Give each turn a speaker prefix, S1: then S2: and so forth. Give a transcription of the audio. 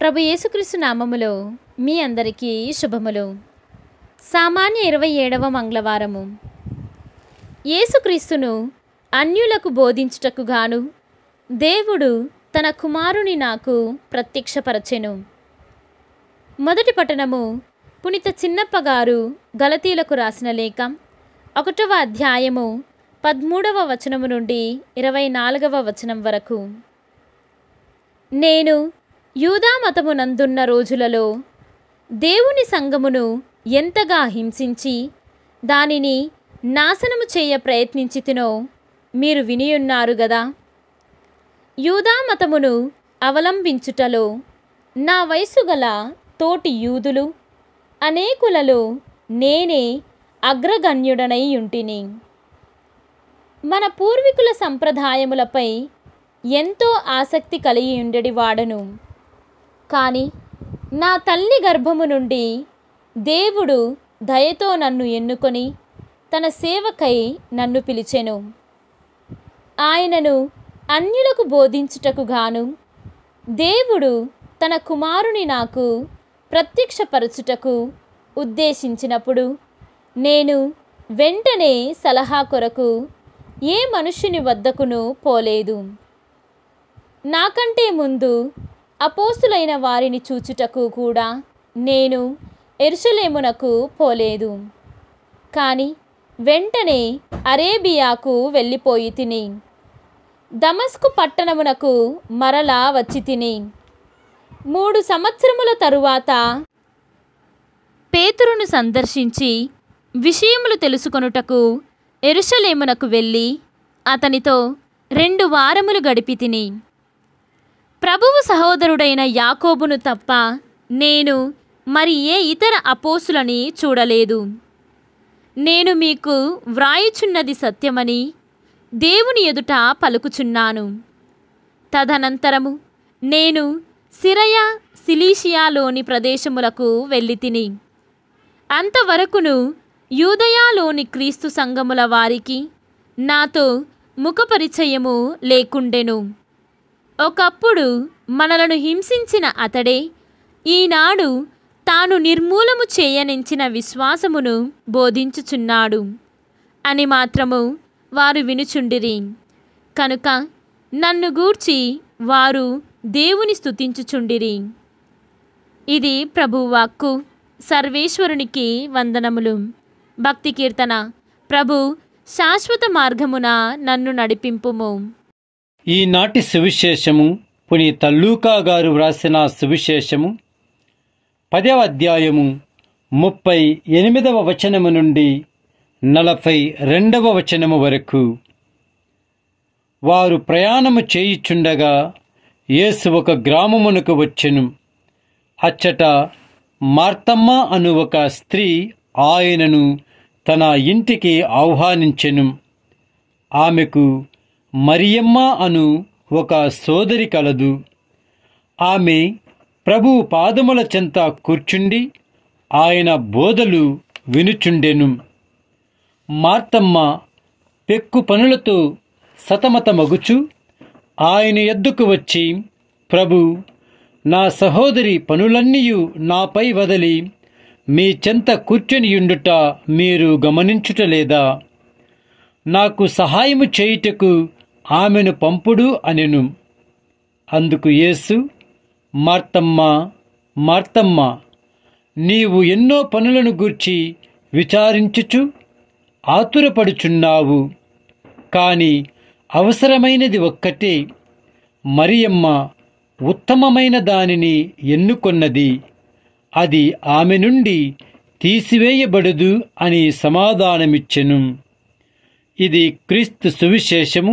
S1: ప్రభు యేసుక్రీస్తు నామములో మీ అందరికీ శుభములు సామాన్య ఇరవై ఏడవ మంగళవారము యేసుక్రీస్తును అన్యులకు బోధించుటకు గాను దేవుడు తన కుమారుని నాకు ప్రత్యక్షపరచెను మొదటి పట్టణము పునిత చిన్నప్పగారు గలతీలకు రాసిన లేఖ ఒకటవ అధ్యాయము పదమూడవ వచనము నుండి ఇరవై నాలుగవ వచనం వరకు నేను యూదా రోజులలో దేవుని సంగమును ఎంతగా హింసించి దానిని నాశనము చేయ ప్రయత్నించితినో మీరు వినియున్నారు గదా యూదా మతమును అవలంబించుటలో నా వయసు గల తోటి యూదులు అనేకులలో నేనే అగ్రగణ్యుడనై ఉంటిని మన పూర్వీకుల సంప్రదాయములపై ఎంతో ఆసక్తి కలిగి ఉండడి వాడను కానీ నా తల్లి గర్భము నుండి దేవుడు దయతో నన్ను ఎన్నుకొని తన సేవకై నన్ను పిలిచెను ఆయనను అన్యులకు బోధించుటకు గాను దేవుడు తన కుమారుని నాకు ప్రత్యక్షపరచుటకు ఉద్దేశించినప్పుడు నేను వెంటనే సలహా కొరకు ఏ మనుషుని వద్దకును పోలేదు నాకంటే ముందు అపోస్తులైన వారిని చూచుటకు కూడా నేను ఎరుసలేమునకు పోలేదు కానీ వెంటనే అరేబియాకు వెళ్ళిపోయి తిని దమస్కు పట్టణమునకు మరలా వచ్చి తిని మూడు సంవత్సరముల తరువాత పేతురును సందర్శించి విషయములు తెలుసుకొనుటకు ఎరుషలేమునకు వెళ్ళి అతనితో రెండు వారములు గడిపి తిని ప్రభువు సహోదరుడైన యాకోబును తప్ప నేను మరి ఏ ఇతర అపోసులని చూడలేదు నేను మీకు వ్రాయుచున్నది సత్యమని దేవుని ఎదుట పలుకుచున్నాను తదనంతరము నేను సిరయ సిలీషియాలోని ప్రదేశములకు వెళ్ళితిని అంతవరకును యూదయాలోని క్రీస్తు సంఘముల వారికి నాతో ముఖపరిచయము లేకుండెను ఒకప్పుడు మనలను హింసించిన అతడే ఈనాడు తాను నిర్మూలము చేయనించిన విశ్వాసమును బోధించుచున్నాడు అని మాత్రము వారు వినుచుండిరి కనుక నన్ను గూర్చి వారు దేవుని స్థుతించుచుండిరి ఇది ప్రభువాక్కు సర్వేశ్వరునికి వందనములు భక్తి కీర్తన ప్రభు శాశ్వత మార్గమున నన్ను నడిపింపుము
S2: ఈనాటి సువిశేషము పుని తల్లూకా గారు వ్రాసిన సువిశేషము పదవ అధ్యాయము ముప్పై ఎనిమిదవ వచనము నుండి నలభై రెండవ వచనము వరకు వారు ప్రయాణము చేయుచుండగా యేసు ఒక గ్రామమునకు వచ్చెను అచ్చట మార్తమ్మ అను ఒక స్త్రీ ఆయనను తన ఇంటికి ఆహ్వానించెను ఆమెకు మరియమ్మ అను ఒక సోదరి కలదు ఆమె ప్రభు పాదముల చెంత కూర్చుండి ఆయన బోధలు వినుచుండెను మార్తమ్మ పెక్కు పనులతో సతమతమగుచు ఆయన ఎద్దుకు వచ్చి ప్రభు నా సహోదరి పనులన్నీ నాపై వదిలి మీ చెంత కూర్చునియుండుట మీరు గమనించుటలేదా నాకు సహాయము చేయుటకు ఆమెను పంపుడు అనెను అందుకు యేసు మార్తమ్మ మార్తమ్మ నీవు ఎన్నో పనులను గూర్చి విచారించుచు ఆతురపడుచున్నావు కాని అవసరమైనది ఒక్కటే మరియమ్మ ఉత్తమమైన దానిని ఎన్నుకొన్నది అది ఆమె నుండి తీసివేయబడదు అని సమాధానమిచ్చెను ఇది క్రీస్తు సువిశేషము